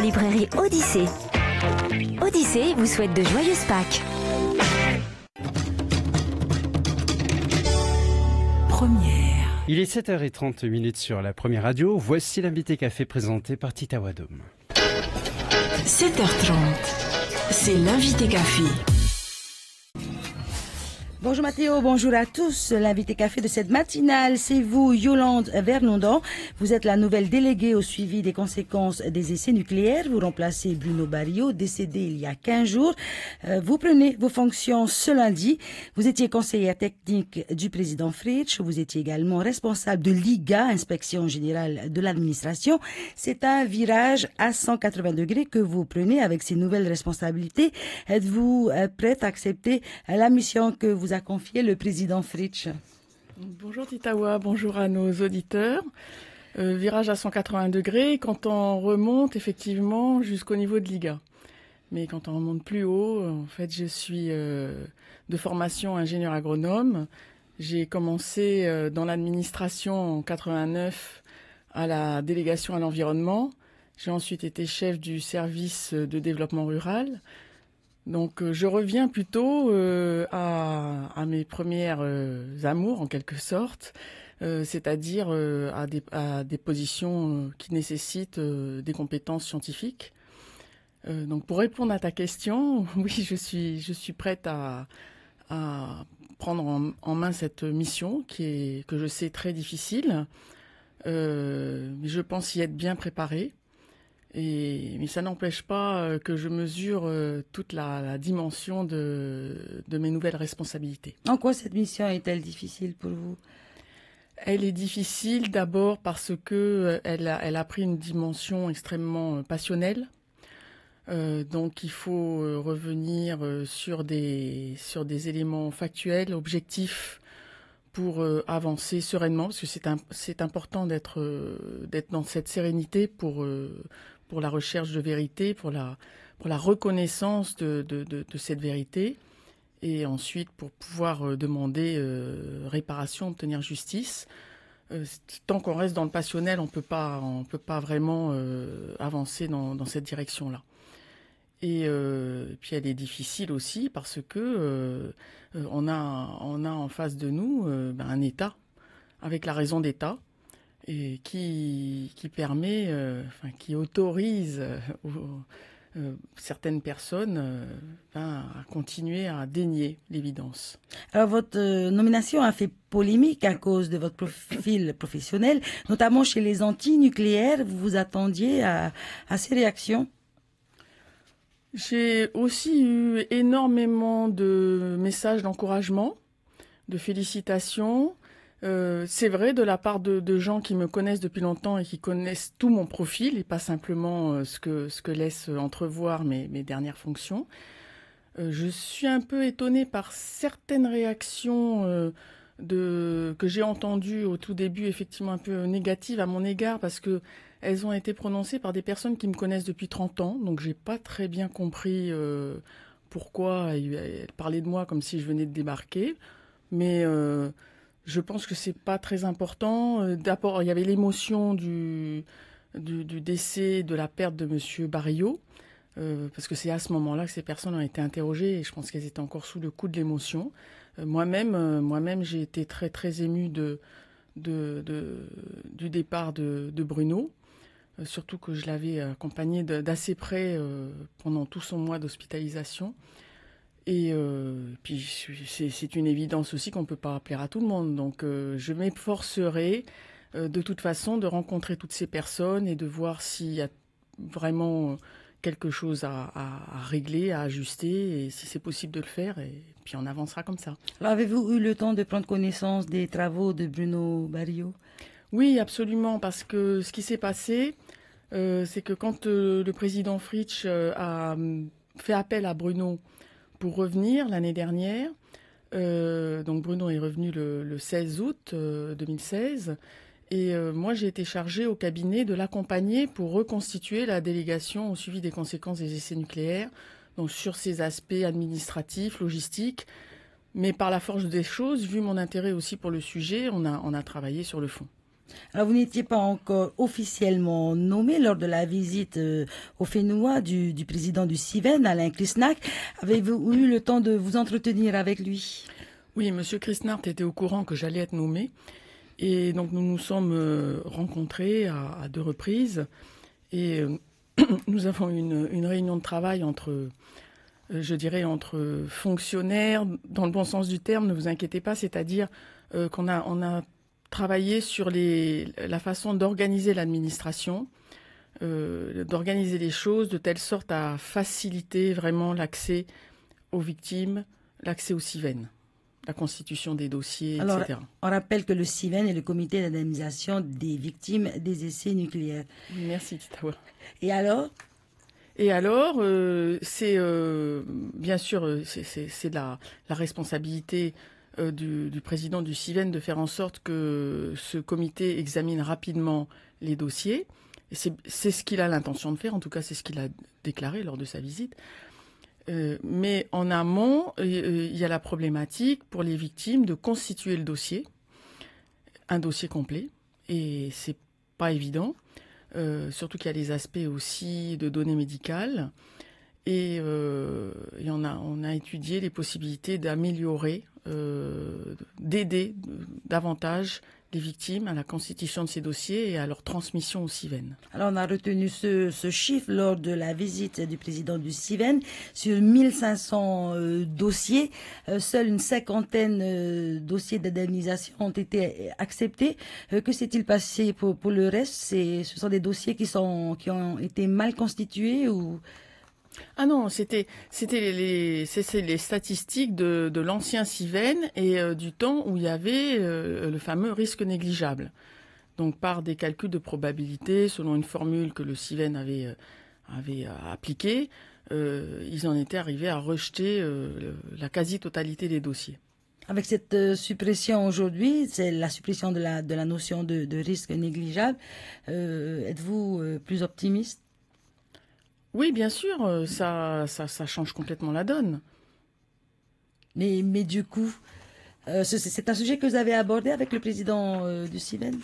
librairie Odyssée. Odyssée vous souhaite de joyeuses Pâques. Première. Il est 7h30 sur la première radio. Voici l'invité café présenté par Tita 7h30, c'est l'invité café. Bonjour Mathéo, bonjour à tous. L'invité café de cette matinale, c'est vous, Yolande Vernondon. Vous êtes la nouvelle déléguée au suivi des conséquences des essais nucléaires. Vous remplacez Bruno Barrio, décédé il y a 15 jours. Euh, vous prenez vos fonctions ce lundi. Vous étiez conseillère technique du président Fritsch. Vous étiez également responsable de l'IGA, Inspection Générale de l'Administration. C'est un virage à 180 degrés que vous prenez avec ces nouvelles responsabilités. Êtes-vous euh, prête à accepter euh, la mission que vous a confié le président Fritsch. Bonjour Titawa, bonjour à nos auditeurs. Euh, virage à 180 degrés quand on remonte effectivement jusqu'au niveau de Liga. Mais quand on remonte plus haut, en fait, je suis euh, de formation ingénieur agronome. J'ai commencé euh, dans l'administration en 89 à la délégation à l'environnement. J'ai ensuite été chef du service de développement rural. Donc euh, je reviens plutôt euh, à, mes premières euh, amours en quelque sorte, c'est-à-dire à, des, positions qui nécessitent des compétences scientifiques. donc pour répondre à ta question, oui, je suis, je suis prête à, prendre en, main cette mission qui est, que je sais très difficile. mais je pense y être bien préparée mais ça n'empêche pas euh, que je mesure euh, toute la, dimension de, mes nouvelles responsabilités. En quoi cette mission est-elle difficile pour vous Elle est difficile d'abord parce qu'elle euh, a, elle a, pris une dimension extrêmement passionnelle. donc il faut revenir sur des, sur des éléments factuels, objectifs, pour avancer sereinement, parce que c'est important d'être dans cette sérénité pour pour la recherche de vérité, pour la, pour la reconnaissance de, de, cette vérité, et ensuite pour pouvoir euh, demander euh, réparation, obtenir justice. Euh, tant qu'on reste dans le passionnel, on ne peut pas vraiment avancer dans, dans cette direction-là. Et, puis elle est difficile aussi parce que on, a, on a en face de nous ben, un État avec la raison d'État et qui, qui permet, euh, enfin, qui autorise euh, euh, certaines personnes ben, à continuer à dénier l'évidence. Alors votre nomination a fait polémique à cause de votre profil professionnel, notamment chez les antinucléaires. Vous vous attendiez à ces réactions J'ai aussi eu énormément de messages d'encouragement, de félicitations. Euh, c'est vrai de la part de, gens qui me connaissent depuis longtemps et qui connaissent tout mon profil et pas simplement euh, ce, que, ce que laissent euh, entrevoir mes, dernières fonctions. je suis un peu étonnée par certaines réactions que j'ai entendues au tout début, effectivement un peu négatives à mon égard parce que elles ont été prononcées par des personnes qui me connaissent depuis 30 ans, donc j'ai pas très bien compris pourquoi elles parlaient de moi comme si je venais de débarquer. Mais je pense que c'est pas très important. Euh, d'abord, il y avait l'émotion du, décès, de la perte de Monsieur Barillot, euh, parce que c'est à ce moment-là que ces personnes ont été interrogées et je pense qu'elles étaient encore sous le coup de l'émotion. Euh, moi-même, moi-même, j'ai été très très émue de, du départ de, de Bruno, surtout que je l'avais accompagné d'assez près pendant tout son mois d'hospitalisation. Et euh, puis c'est une évidence aussi qu'on ne peut pas appeler à tout le monde. Donc euh, je m'efforcerai euh, de toute façon de rencontrer toutes ces personnes et de voir s'il y a vraiment quelque chose à, régler, à ajuster, et si c'est possible de le faire, et puis on avancera comme ça. Avez-vous eu le temps de prendre connaissance des travaux de Bruno Barrio Oui, absolument, parce que ce qui s'est passé, c'est que quand le président Fritsch a hum, fait appel à Bruno pour revenir, l'année dernière, euh, donc Bruno est revenu le, 16 août 2016. Euh, et euh, moi, j'ai été chargée au cabinet de l'accompagner pour reconstituer la délégation au suivi des conséquences des essais nucléaires, donc sur ses aspects administratifs, logistiques. Mais par la force des choses, vu mon intérêt aussi pour le sujet, on on a travaillé sur le fond. Alors, vous n'étiez pas encore officiellement nommé lors de la visite euh, au Fénois du, président du CIVEN, Alain Krisnak. Avez-vous eu le temps de vous entretenir avec lui Oui, M. Krisnart était au courant que j'allais être nommé. Et donc, nous nous sommes euh, rencontrés à, deux reprises. Et euh, nous avons une, une réunion de travail entre je dirais, entre fonctionnaires, dans le bon sens du terme, ne vous inquiétez pas, c'est-à-dire qu'on a, on a travailler sur les, la façon d'organiser l'administration, euh, d'organiser les choses de telle sorte à faciliter vraiment l'accès aux victimes, l'accès au CIVEN, la constitution des dossiers, Alors, etc. On rappelle que le CIVEN est le comité d'indemnisation des victimes des essais nucléaires. Merci, Titawa. Et alors et alors, euh, c'est euh, bien sûr, c'est la, la responsabilité euh, du, président du CIVEN de faire en sorte que ce comité examine rapidement les dossiers. C'est ce qu'il a l'intention de faire, en tout cas c'est ce qu'il a déclaré lors de sa visite. Euh, mais en amont, euh, il y a la problématique pour les victimes de constituer le dossier, un dossier complet, et c'est pas évident, surtout qu'il y a les aspects aussi de données médicales. Euh, et, on, a, on, a, étudié les possibilités d'améliorer, euh, d'aider euh, davantage les victimes à la constitution de ces dossiers et à leur transmission au CIVEN. Alors on a retenu ce, chiffre lors de la visite du président du CIVEN. Sur 1500 dossiers, seule une cinquantaine de dossiers d'indemnisation ont été acceptés. que s'est-il passé pour, pour le reste Ce sont des dossiers qui, sont, qui ont été mal constitués ou ah non, c'était les, statistiques de, l'ancien Civen et euh, du temps où il y avait euh, le fameux risque négligeable. Donc par des calculs de probabilité selon une formule que le Civen avait euh, appliquée, ils en étaient arrivés à rejeter la quasi-totalité des dossiers. Avec cette suppression aujourd'hui, c'est la suppression de la, notion de, risque négligeable. Êtes-vous plus optimiste oui, bien sûr, euh, ça, change complètement la donne. Mais, du coup, euh, c'est un sujet que vous avez abordé avec le président euh, du CIVEN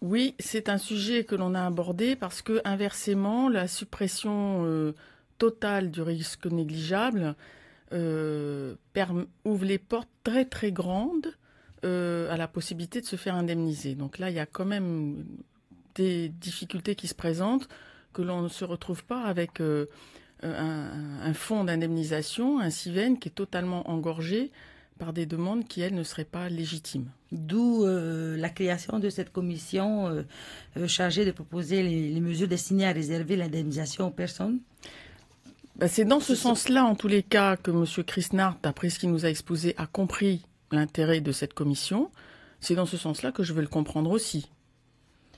Oui, c'est un sujet que l'on a abordé parce que, inversement, la suppression totale du risque négligeable ouvre les portes très très grandes à la possibilité de se faire indemniser. Donc là, il y a quand même des difficultés qui se présentent que l'on ne se retrouve pas avec euh, euh, un, fonds d'indemnisation, un CIVEN qui est totalement engorgé par des demandes qui, elles, ne seraient pas légitimes. D'où euh, la création de cette commission chargée de proposer les, mesures destinées à réserver l'indemnisation aux personnes. Bah, c'est dans ce sens-là, en tous les cas, que M. Krisnart, après ce qu'il nous a exposé, a compris l'intérêt de cette commission. C'est dans ce sens-là que je veux le comprendre aussi.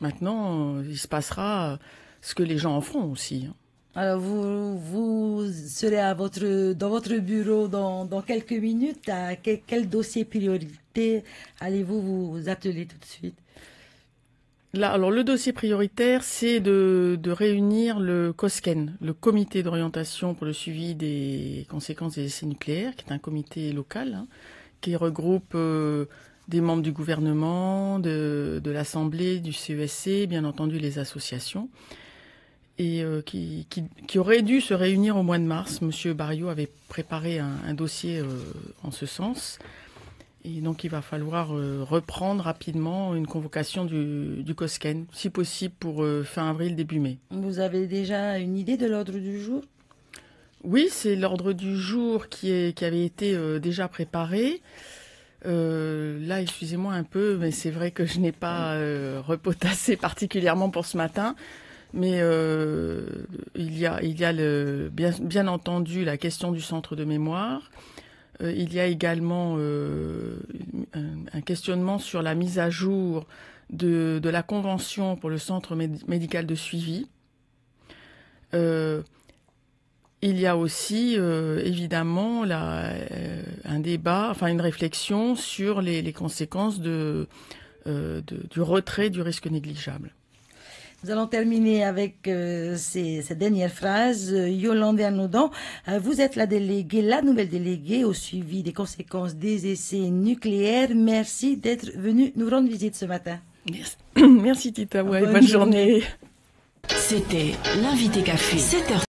Maintenant, il se passera ce que les gens en font aussi. Hein. Alors vous, vous serez à votre, dans votre bureau dans, quelques minutes. À quel, dossier priorité allez-vous vous atteler tout de suite Là, alors le dossier prioritaire, c'est de, réunir le COSCEN, le Comité d'orientation pour le suivi des conséquences des essais nucléaires, qui est un comité local, hein, qui regroupe euh, des membres du gouvernement, de, de l'Assemblée, du CESC, e bien entendu les associations et euh, qui, qui, aurait dû se réunir au mois de mars. Monsieur Barriot avait préparé un, dossier euh, en ce sens. Et donc, il va falloir euh, reprendre rapidement une convocation du, du si possible pour fin avril, début mai. Vous avez déjà une idée de l'ordre du jour Oui, c'est l'ordre du jour qui, est, qui avait été déjà préparé. là, excusez-moi un peu, mais c'est vrai que je n'ai pas euh, repotassé particulièrement pour ce matin. Mais euh, il y a, il y a le, bien, entendu la question du centre de mémoire. Euh, il y a également euh, un questionnement sur la mise à jour de, la convention pour le centre médical de suivi. Il y a aussi évidemment un débat, enfin une réflexion sur les, conséquences du retrait du risque négligeable. Nous allons terminer avec euh, ces, cette dernière phrase. Euh, Yolande Anodon, euh, vous êtes la déléguée, la nouvelle déléguée au suivi des conséquences des essais nucléaires. Merci d'être venue nous rendre visite ce matin. Merci, Merci Tita. Ouais, bonne, journée. C'était l'invité café. 7